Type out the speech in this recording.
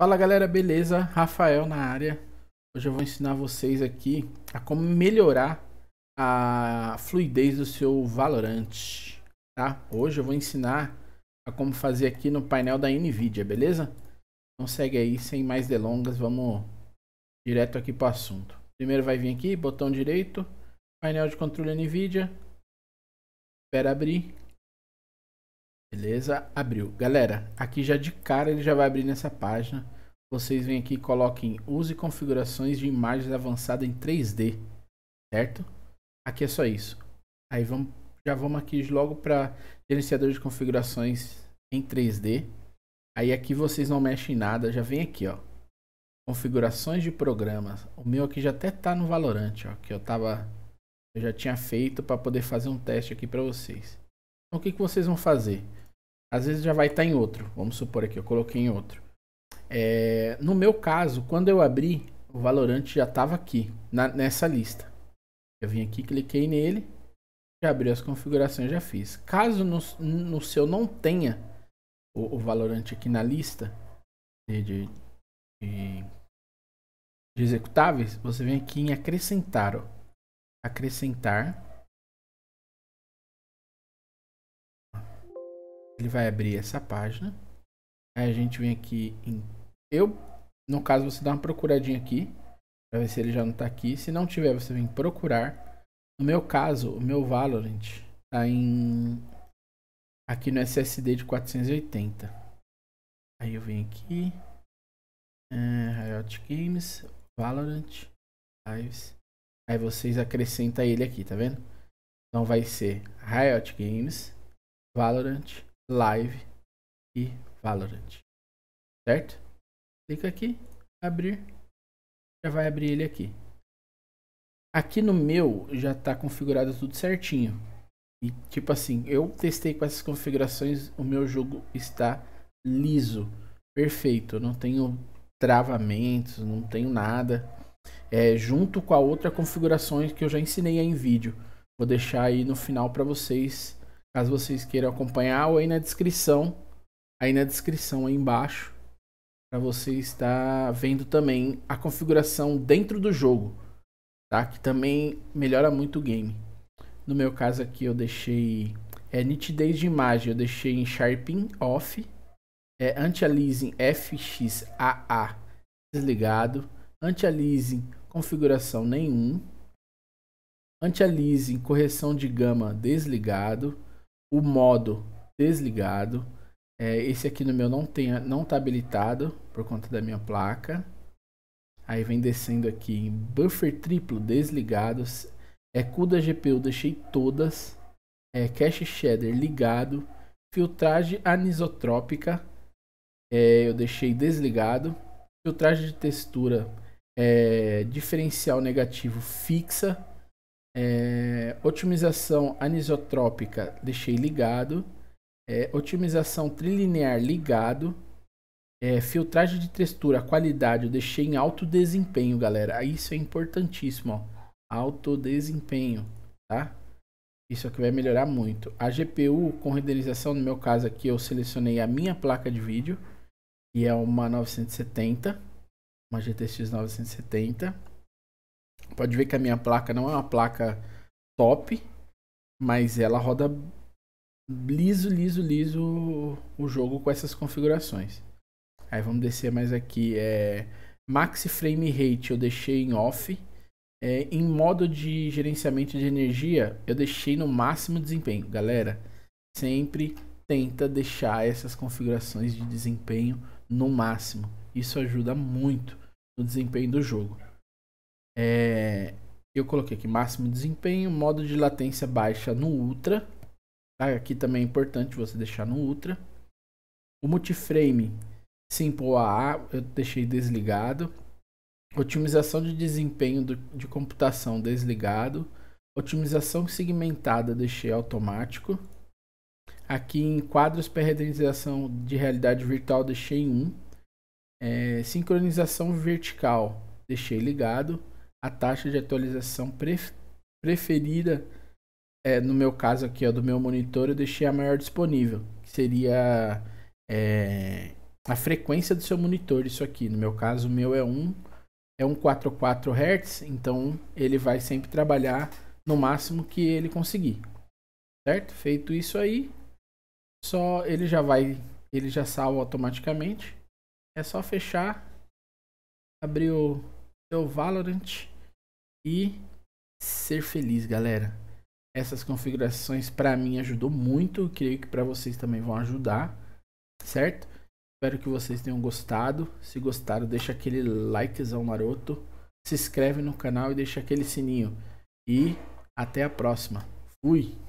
Fala galera, beleza? Rafael na área. Hoje eu vou ensinar vocês aqui a como melhorar a fluidez do seu Valorant, tá? Hoje eu vou ensinar a como fazer aqui no painel da Nvidia, beleza? Então segue aí, sem mais delongas, vamos direto aqui para o assunto. Primeiro vai vir aqui, botão direito, painel de controle Nvidia. Espera abrir. Beleza? Abriu. Galera, aqui já de cara ele já vai abrir nessa página. Vocês vêm aqui e coloquem use configurações de imagens avançada em 3D, certo? Aqui é só isso. Aí vamos, já vamos aqui logo para gerenciador de configurações em 3D. Aí aqui vocês não mexem em nada, já vem aqui, ó. Configurações de programas. O meu aqui já até tá no Valorant, ó, que eu tava eu já tinha feito para poder fazer um teste aqui para vocês. Então o que que vocês vão fazer? Às vezes já vai estar tá em outro. Vamos supor aqui, eu coloquei em outro. É, no meu caso, quando eu abri, o Valorant já estava aqui, na, nessa lista. Eu vim aqui, cliquei nele, já abri as configurações, já fiz. Caso no, no seu não tenha o, o Valorant aqui na lista de, de, de, executáveis, você vem aqui em acrescentar. Ó. Acrescentar. Ele vai abrir essa página. Aí a gente vem aqui em... Eu, no caso, você dá uma procuradinha aqui. para ver se ele já não tá aqui. Se não tiver, você vem procurar. No meu caso, o meu Valorant tá em... Aqui no SSD de 480. Aí eu venho aqui. É, Riot Games, Valorant, Lives. Aí vocês acrescentam ele aqui, tá vendo? Então vai ser Riot Games, Valorant, Live e Valorant. Certo? Clica aqui, abrir. Já vai abrir ele aqui. Aqui no meu já está configurado tudo certinho. E tipo assim, eu testei com essas configurações, o meu jogo está liso, perfeito. Eu não tenho travamentos, não tenho nada. É, junto com a outra configuração que eu já ensinei aí em vídeo. Vou deixar aí no final para vocês Caso vocês queiram acompanhar, ou aí na descrição, aí na descrição aí embaixo, para você estar vendo também a configuração dentro do jogo, tá? Que também melhora muito o game. No meu caso aqui eu deixei é nitidez de imagem, eu deixei em sharpen off, é anti-aliasing FXAA desligado, anti-aliasing configuração nenhum, anti-aliasing correção de gama desligado, o modo desligado. É, esse aqui no meu não, tem, não tá habilitado por conta da minha placa. Aí vem descendo aqui em buffer triplo desligado. É CUDA GPU deixei todas. É, cache shader ligado. Filtragem anisotrópica é, eu deixei desligado. Filtragem de textura é, diferencial negativo fixa é, otimização anisotrópica deixei ligado. É, otimização trilinear ligado. É, filtragem de textura, qualidade eu deixei em alto desempenho, galera. Ah, isso é importantíssimo, ó. Alto desempenho, tá? Isso aqui é vai melhorar muito. A GPU com renderização, no meu caso aqui, eu selecionei a minha placa de vídeo, que é uma 970, uma GTX 970. Pode ver que a minha placa não é uma placa top, mas ela roda liso, liso, liso o jogo com essas configurações. Aí vamos descer mais aqui, é max Frame Rate eu deixei em off. É, em modo de gerenciamento de energia, eu deixei no máximo desempenho. Galera, sempre tenta deixar essas configurações de desempenho no máximo. Isso ajuda muito no desempenho do jogo. É, eu coloquei aqui máximo desempenho, modo de latência baixa no Ultra. Tá? Aqui também é importante você deixar no Ultra. O multiframe Simple AA eu deixei desligado. Otimização de desempenho do, de computação desligado. Otimização segmentada deixei automático. Aqui em quadros para renderização de realidade virtual deixei 1. Um. É, sincronização vertical deixei ligado a taxa de atualização pref preferida, é, no meu caso aqui, ó, do meu monitor, eu deixei a maior disponível, que seria é, a frequência do seu monitor, isso aqui. No meu caso, o meu é um é 144 Hz, então ele vai sempre trabalhar no máximo que ele conseguir. Certo? Feito isso aí, só ele já vai, ele já salva automaticamente. É só fechar, abrir o seu Valorant e ser feliz, galera. Essas configurações para mim ajudou muito, creio que para vocês também vão ajudar, certo? Espero que vocês tenham gostado. Se gostaram, deixa aquele likezão maroto, se inscreve no canal e deixa aquele sininho. E até a próxima. Fui.